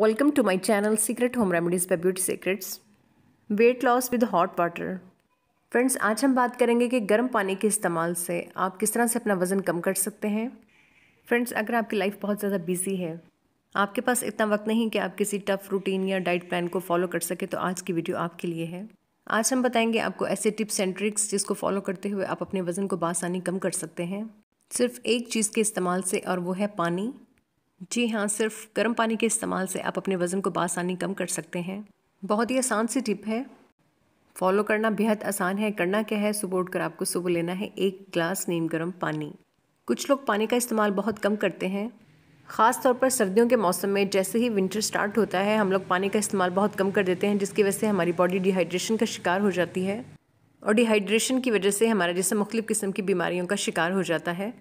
welcome to my channel secret home remedies by beauty secrets weight loss with hot water friends आज हम बात करेंगे कि गर्म पानी के इस्तेमाल से आप किस तरह से अपना वज़न कम कर सकते हैं फ्रेंड्स अगर आपकी लाइफ बहुत ज़्यादा बिजी है आपके पास इतना वक्त नहीं कि आप किसी टफ़ रूटीन या डाइट प्लान को फॉलो कर सकें तो आज की वीडियो आपके लिए है आज हम बताएंगे आपको ऐसे टिप्स एंड ट्रिक्स जिसको फॉलो करते हुए आप अपने वज़न को बासानी कम कर सकते हैं सिर्फ एक चीज़ के इस्तेमाल से और वो है पानी जी हाँ सिर्फ गर्म पानी के इस्तेमाल से आप अपने वज़न को बासानी कम कर सकते हैं बहुत ही आसान सी टिप है फॉलो करना बेहद आसान है करना क्या है सुबह उठकर आपको सुबह लेना है एक ग्लास नीम गर्म पानी कुछ लोग पानी का इस्तेमाल बहुत कम करते हैं ख़ास तौर पर सर्दियों के मौसम में जैसे ही विंटर स्टार्ट होता है हम लोग पानी का इस्तेमाल बहुत कम कर देते हैं जिसकी वजह से हमारी बॉडी डिहाइड्रेशन का शिकार हो जाती है और डिहाइड्रेशन की वजह से हमारा जैसे मुख्तु किस्म की बीमारियों का शिकार हो जाता है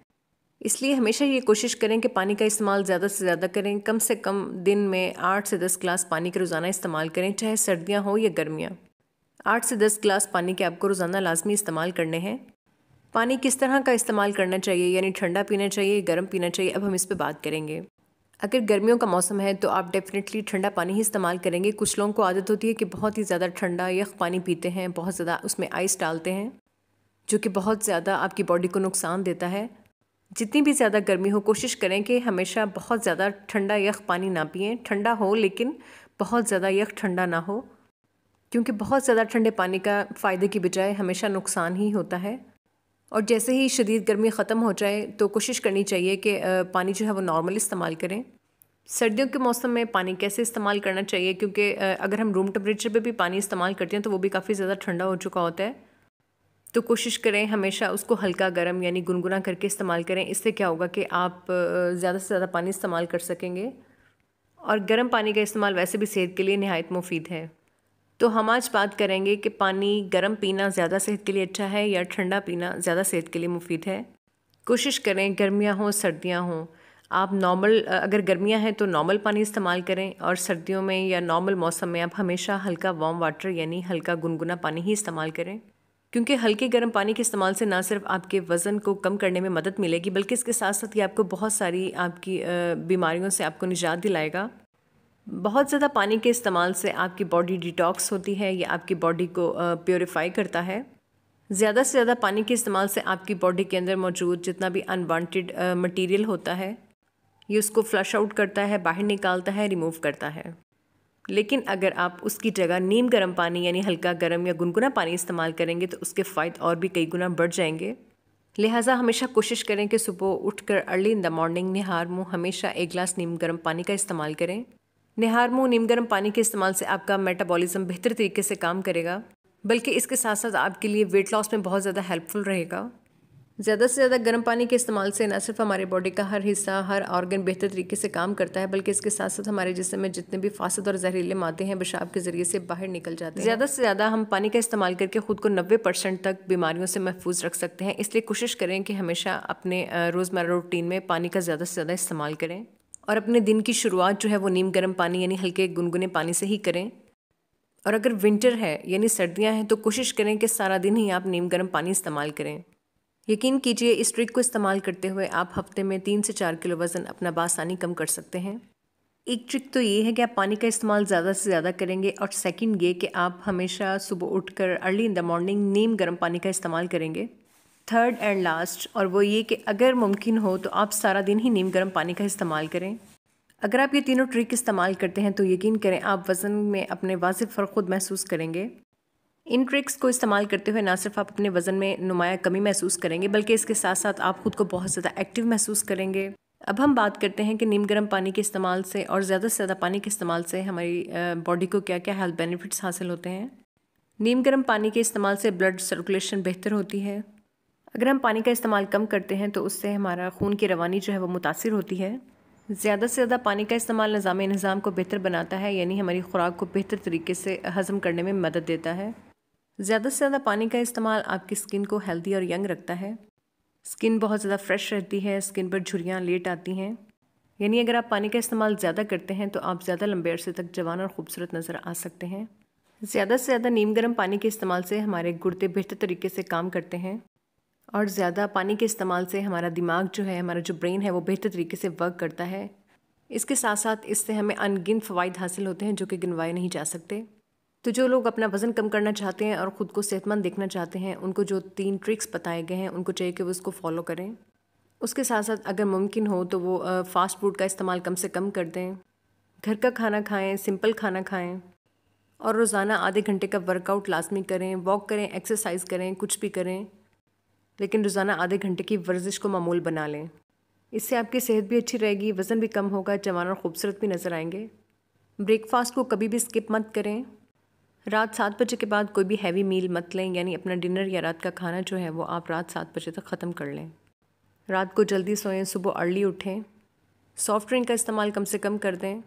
इसलिए हमेशा ये कोशिश करें कि पानी का इस्तेमाल ज़्यादा से ज़्यादा करें कम से कम दिन में आठ से दस गिलास पानी का रोज़ाना इस्तेमाल करें चाहे सर्दियाँ हो या गर्मियाँ आठ से दस गिलास पानी के आपको रोज़ाना लाजमी इस्तेमाल करने हैं पानी किस तरह का इस्तेमाल करना चाहिए यानी ठंडा पीना चाहिए गर्म पीना चाहिए अब हम इस पर बात करेंगे अगर गर्मियों का मौसम है तो आप डेफ़िनेटली ठंडा पानी ही इस्तेमाल करेंगे कुछ लोगों को आदत होती है कि बहुत ही ज़्यादा ठंडा यख पानी पीते हैं बहुत ज़्यादा उसमें आइस डालते हैं जो कि बहुत ज़्यादा आपकी बॉडी को नुकसान देता है जितनी भी ज़्यादा गर्मी हो कोशिश करें कि हमेशा बहुत ज़्यादा ठंडा यख पानी ना पिए ठंडा हो लेकिन बहुत ज़्यादा यख ठंडा ना हो क्योंकि बहुत ज़्यादा ठंडे पानी का फ़ायदे की बजाय हमेशा नुकसान ही होता है और जैसे ही शदीद गर्मी ख़त्म हो जाए तो कोशिश करनी चाहिए कि पानी जो है वो नॉर्मल इस्तेमाल करें सर्दियों के मौसम में पानी कैसे इस्तेमाल करना चाहिए क्योंकि अगर हम रूम टेम्परेचर पे भी पानी इस्तेमाल करते हैं तो वो भी काफ़ी ज़्यादा ठंडा हो चुका होता है तो कोशिश करें हमेशा उसको हल्का गर्म यानी गुनगुना करके इस्तेमाल करें इससे क्या होगा कि आप ज़्यादा से ज़्यादा पानी इस्तेमाल कर सकेंगे और गर्म पानी का इस्तेमाल वैसे भी सेहत के लिए नहायत मुफीद है तो हम आज बात करेंगे कि पानी गर्म पीना ज़्यादा सेहत के लिए अच्छा है या ठंडा पीना ज़्यादा सेहत के लिए मुफीद है कोशिश करें गर्मियाँ हों सर्दियाँ हों आप नॉर्मल अगर गर्मियाँ हैं तो नॉर्मल पानी इस्तेमाल करें और सर्दियों में या नॉर्मल मौसम में आप हमेशा हल्का वार्म वाटर यानी हल्का गुनगुना पानी ही इस्तेमाल करें क्योंकि हल्के गर्म पानी के इस्तेमाल से ना सिर्फ आपके वज़न को कम करने में मदद मिलेगी बल्कि इसके साथ साथ ये आपको बहुत सारी आपकी बीमारियों से आपको निजात दिलाएगा बहुत ज़्यादा पानी के इस्तेमाल से आपकी बॉडी डिटॉक्स होती है या आपकी बॉडी को प्योरीफाई करता है ज़्यादा से ज़्यादा पानी के इस्तेमाल से आपकी बॉडी के अंदर मौजूद जितना भी अनवांटेड मटेरियल होता है ये उसको फ्लश आउट करता है बाहर निकालता है रिमूव करता है लेकिन अगर आप उसकी जगह नीम गर्म पानी यानी हल्का गर्म या गुनगुना पानी इस्तेमाल करेंगे तो उसके फ़ायदे और भी कई गुना बढ़ जाएंगे लिहाजा हमेशा कोशिश करें कि सुबह उठकर अर्ली इन द मॉर्निंग निहार मुँह हमेशा एक गिलास नीम गर्म पानी का इस्तेमाल करें निहार मुँह नीम गर्म पानी के इस्तेमाल से आपका मेटाबॉलिज्म बेहतर तरीके से काम करेगा बल्कि इसके साथ साथ आपके लिए वेट लॉस में बहुत ज़्यादा हेल्पफुल रहेगा ज़्यादा से ज़्यादा गर्म पानी के इस्तेमाल से ना सिर्फ हमारे बॉडी का हर हिस्सा हर ऑर्गन बेहतर तरीके से काम करता है बल्कि इसके साथ साथ हमारे जिसम में जितने भी फासद और जहरीले मादे हैं पेशाब के ज़रिए से बाहर निकल जाते हैं ज़्यादा से ज़्यादा हम पानी का इस्तेमाल करके ख़ुद को नब्बे परसेंट तक बीमारियों से महफूज रख सकते हैं इसलिए कोशिश करें कि हमेशा अपने रोज़मर्रा रूटीन में पानी का ज़्यादा से ज़्यादा इस्तेमाल करें और अपने दिन की शुरुआत जो है वो नीम गर्म पानी यानी हल्के गुनगुने पानी से ही करें और अगर विंटर है यानी सर्दियाँ हैं तो कोशिश करें कि सारा दिन ही आप नीम गर्म पानी इस्तेमाल करें यकीन कीजिए इस ट्रिक को इस्तेमाल करते हुए आप हफ्ते में तीन से चार किलो वज़न अपना बासानी कम कर सकते हैं एक ट्रिक तो ये है कि आप पानी का इस्तेमाल ज़्यादा से ज़्यादा करेंगे और सेकंड ये कि आप हमेशा सुबह उठकर अर्ली इन द मॉर्निंग नीम गर्म पानी का इस्तेमाल करेंगे थर्ड एंड लास्ट और वो ये कि अगर मुमकिन हो तो आप सारा दिन ही नीम गर्म पानी का इस्तेमाल करें अगर आप ये तीनों ट्रिक इस्तेमाल करते हैं तो यकीन करें आप वज़न में अपने वाजिब फ़र्क खुद महसूस करेंगे इन ट्रिक्स को इस्तेमाल करते हुए ना सिर्फ आप अपने वज़न में नुमाया कमी महसूस करेंगे बल्कि इसके साथ साथ आप खुद को बहुत ज़्यादा एक्टिव महसूस करेंगे अब हम बात करते हैं कि नीम गर्म पानी के इस्तेमाल से और ज़्यादा से ज़्यादा पानी के इस्तेमाल से हमारी बॉडी को क्या क्या हेल्थ बेनिफिट्स हासिल होते हैं नीम गर्म पानी के इस्तेमाल से ब्लड सर्कुलेशन बेहतर होती है अगर हम पानी का इस्तेमाल कम करते हैं तो उससे हमारा खून की रवानी जो है वो मुतासर होती है ज़्यादा से ज़्यादा पानी का इस्तेमाल निज़ाम नज़ाम को बेहतर बनाता है यानी हमारी खुराक को बेहतर तरीके से हज़म करने में मदद देता है ज़्यादा से ज़्यादा पानी का इस्तेमाल आपकी स्किन को हेल्दी और यंग रखता है स्किन बहुत ज़्यादा फ्रेश रहती है स्किन पर झुरियाँ लेट आती हैं यानी अगर आप पानी का इस्तेमाल ज़्यादा करते हैं तो आप ज़्यादा लंबे अरसे तक जवान और खूबसूरत नज़र आ सकते हैं ज़्यादा से ज़्यादा नीम गर्म पानी के इस्तेमाल से हमारे गुर्दे बेहतर तरीके से काम करते हैं और ज़्यादा पानी के इस्तेमाल से हमारा दिमाग जो है हमारा जो ब्रेन है वो बेहतर तरीके से वर्क करता है इसके साथ साथ इससे हमें अनगिनत फ़वाद हासिल होते हैं जो कि गिनवाए नहीं जा सकते तो जो लोग अपना वज़न कम करना चाहते हैं और ख़ुद को सेहतमंद देखना चाहते हैं उनको जो तीन ट्रिक्स बताए गए हैं उनको चाहिए कि वो उसको फॉलो करें उसके साथ साथ अगर मुमकिन हो तो वो फ़ास्ट फूड का इस्तेमाल कम से कम कर दें घर का खाना खाएं सिंपल खाना खाएं और रोज़ाना आधे घंटे का वर्कआउट लाजमी करें वॉक करें एक्सरसाइज करें कुछ भी करें लेकिन रोज़ाना आधे घंटे की वर्जिश को मामूल बना लें इससे आपकी सेहत भी अच्छी रहेगी वज़न भी कम होगा जवान और ख़ूबसूरत भी नज़र आएंगे ब्रेकफास्ट को कभी भी स्किप मत करें रात सात बजे के बाद कोई भी हैवी मील मत लें यानी अपना डिनर या रात का खाना जो है वो आप रात सात बजे तक ख़त्म कर लें रात को जल्दी सोएं सुबह अर्ली उठें सॉफ्ट ड्रिंक का इस्तेमाल कम से कम कर दें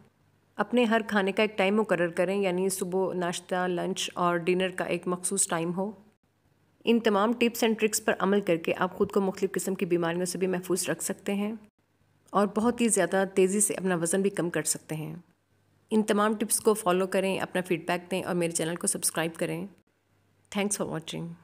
अपने हर खाने का एक टाइम मुकर करें यानी सुबह नाश्ता लंच और डिनर का एक मखसूस टाइम हो इन तमाम टिप्स एंड ट्रिक्स पर अमल करके आप ख़ुद को मुख्तु किस्म की बीमारियों से भी महफूज रख सकते हैं और बहुत ही ज़्यादा तेज़ी से अपना वज़न भी कम कर सकते हैं इन तमाम टिप्स को फॉलो करें अपना फीडबैक दें और मेरे चैनल को सब्सक्राइब करें थैंक्स फॉर वॉचिंग